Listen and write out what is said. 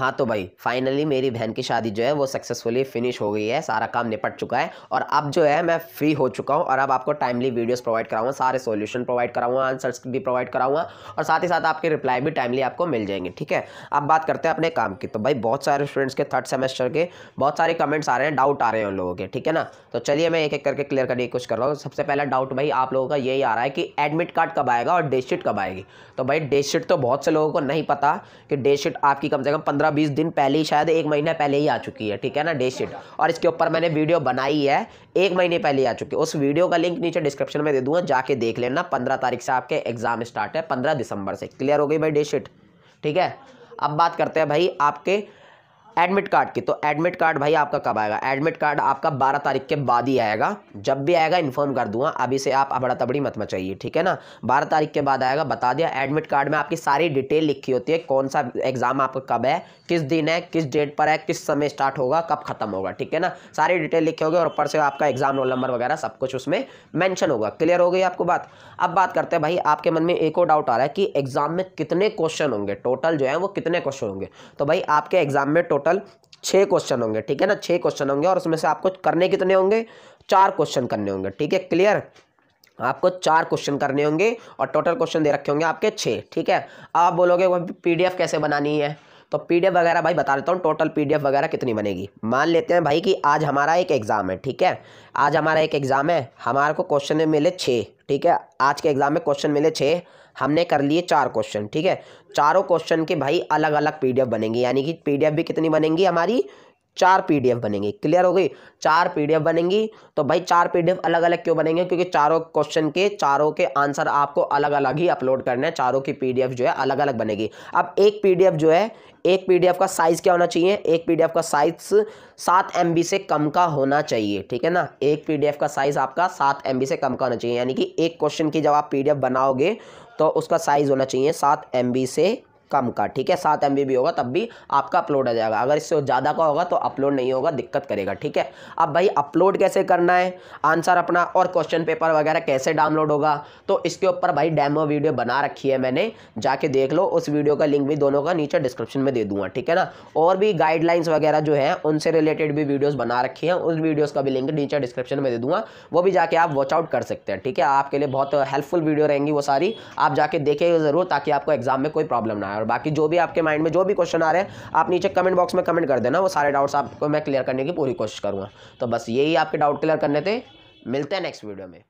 हाँ तो भाई फाइनली मेरी बहन की शादी जो है वो सक्सेसफुली फिनिश हो गई है सारा काम निपट चुका है और अब जो है मैं फ्री हो चुका हूँ और अब आपको टाइमली वीडियोस प्रोवाइड कराऊंगा सारे सॉल्यूशन प्रोवाइड कराऊंगा आंसर्स भी प्रोवाइड कराऊंगा और साथ ही साथ आपके रिप्लाई भी टाइमली आपको मिल जाएंगे ठीक है अब बात करते हैं अपने काम की तो भाई बहुत सारे स्टूडेंट्स के थर्ड सेमेस्टर के बहुत सारे कमेंट्स आ रहे हैं डाउट आ रहे हैं उन लोगों के ठीक है ना तो चलिए मैं एक एक करके क्लियर करने की कोशिश कर रहा हूँ सबसे पहला डाउट भाई आप लोगों का यही आ रहा है कि एडमिट कार्ड कब आएगा और डेट शीट कब आएगी तो भाई डेट शीट तो बहुत से लोगों को नहीं पता कि डेट शीट आपकी कम से कम पंद्रह पंद्रह बीस दिन पहले ही शायद एक महीना पहले ही आ चुकी है ठीक है ना डे शीट और इसके ऊपर मैंने वीडियो बनाई है एक महीने पहले ही आ चुकी है उस वीडियो का लिंक नीचे डिस्क्रिप्शन में दे दूंगा जाके देख लेना पंद्रह तारीख से आपके एग्जाम स्टार्ट है पंद्रह दिसंबर से क्लियर हो गई भाई डे शीट ठीक है अब बात करते हैं भाई आपके एडमिट कार्ड की तो एडमिट कार्ड भाई आपका कब आएगा एडमिट कार्ड आपका बारह तारीख के बाद ही आएगा जब भी आएगा इन्फॉर्म कर दूंगा अभी से आप अबड़ा तबड़ी मत मचाइए ठीक है ना बारह तारीख के बाद आएगा बता दिया एडमिट कार्ड में आपकी सारी डिटेल लिखी होती है कौन सा एग्ज़ाम आपका कब है किस दिन है किस डेट पर है किस समय स्टार्ट होगा कब खत्म होगा ठीक है ना सारी डिटेल लिखे होगी और ऊपर से आपका एग्ज़ाम रोल नंबर वगैरह सब कुछ उसमें मैंशन होगा क्लियर हो गई आपको बात अब बात करते हैं भाई आपके मन में एक और डाउट आ रहा है कि एग्ज़ाम में कितने क्वेश्चन होंगे टोटल जो है वो कितने क्वेश्चन होंगे तो भाई आपके एग्ज़ाम में टोटल टोटल छः क्वेश्चन होंगे ठीक है ना छः क्वेश्चन होंगे और उसमें से आपको करने कितने होंगे चार क्वेश्चन करने होंगे ठीक है क्लियर आपको चार क्वेश्चन करने होंगे और टोटल क्वेश्चन दे रखे होंगे आपके छः ठीक है आप बोलोगे पीडीएफ कैसे बनानी है तो पीडीएफ वगैरह भाई बता देता हूँ टोटल पीडीएफ वगैरह कितनी बनेगी मान लेते हैं भाई कि आज हमारा एक एग्ज़ाम है ठीक है आज हमारा एक एग्ज़ाम है हमारे को क्वेश्चन मिले छः ठीक है आज के एग्ज़ाम में क्वेश्चन मिले छः हमने कर लिए चार क्वेश्चन ठीक है चारों क्वेश्चन के भाई अलग अलग पीडीएफ बनेंगे यानी कि पीडीएफ भी कितनी बनेंगी हमारी चार पीडीएफ बनेंगे क्लियर हो गई चार पीडीएफ बनेंगी तो भाई चार पीडीएफ अलग अलग क्यों बनेंगे क्योंकि चारों क्वेश्चन के चारों के आंसर आपको अलग अलग ही अपलोड करने हैं चारों की पीडीएफ जो है अलग अलग बनेगी अब एक पीडीएफ जो है एक पीडीएफ का साइज़ क्या होना चाहिए एक पीडीएफ का साइज़ सात एम से कम का होना चाहिए ठीक है ना एक पीडीएफ का साइज़ आपका सात एम से कम का होना चाहिए यानी कि एक क्वेश्चन की जब आप पीडीएफ बनाओगे तो उसका साइज़ होना चाहिए सात एम से कम का ठीक है सात एम होगा तब भी आपका अपलोड आ जाएगा अगर इससे ज़्यादा का होगा तो अपलोड नहीं होगा दिक्कत करेगा ठीक है अब भाई अपलोड कैसे करना है आंसर अपना और क्वेश्चन पेपर वगैरह कैसे डाउनलोड होगा तो इसके ऊपर भाई डेमो वीडियो बना रखी है मैंने जाके देख लो उस वीडियो का लिंक भी दोनों का नीचे डिस्क्रिप्शन में दे दूंगा ठीक है ना और भी गाइडलाइंस वगैरह जो है उनसे रिलेटेड भी वीडियोज़ बना रखी हैं उन वीडियोज़ का भी लिंक नीचे डिस्क्रिप्शन में दे दूंगा वो भी जाके आप वॉच आउट कर सकते हैं ठीक है आपके लिए बहुत हेल्पफुल वीडियो रहेंगी वो सारी आप जाके देखेंगे ज़रूर ताकि आपको एग्जाम में कोई प्रॉब्लम ना आए और बाकी जो भी आपके माइंड में जो भी क्वेश्चन आ रहे हैं आप नीचे कमेंट बॉक्स में कमेंट कर देना वो सारे डाउट्स आपको मैं क्लियर करने की पूरी कोशिश करूँगा तो बस यही आपके डाउट क्लियर करने थे मिलते हैं नेक्स्ट वीडियो में